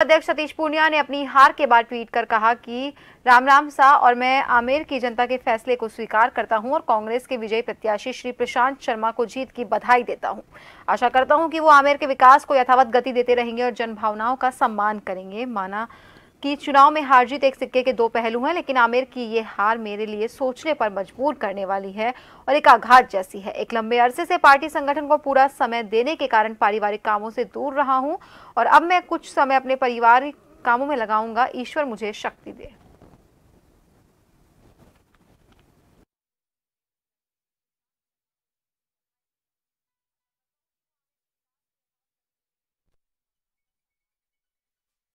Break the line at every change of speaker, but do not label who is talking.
अध्यक्ष सतीश पूनिया ने अपनी हार के बाद ट्वीट कर कहा कि राम राम सा और मैं आमेर की जनता के फैसले को स्वीकार करता हूं और कांग्रेस के विजयी प्रत्याशी श्री प्रशांत शर्मा को जीत की बधाई देता हूं आशा करता हूं कि वो आमेर के विकास को यथावत गति देते रहेंगे और जन भावनाओं का सम्मान करेंगे माना कि चुनाव में हार जीत एक सिक्के के दो पहलू हैं लेकिन आमिर की ये हार मेरे लिए सोचने पर मजबूर करने वाली है और एक आघात जैसी है एक लंबे अरसे से पार्टी संगठन को पूरा समय देने के कारण पारिवारिक कामों से दूर रहा हूं और अब मैं कुछ समय अपने पारिवारिक कामों में लगाऊंगा ईश्वर मुझे शक्ति दे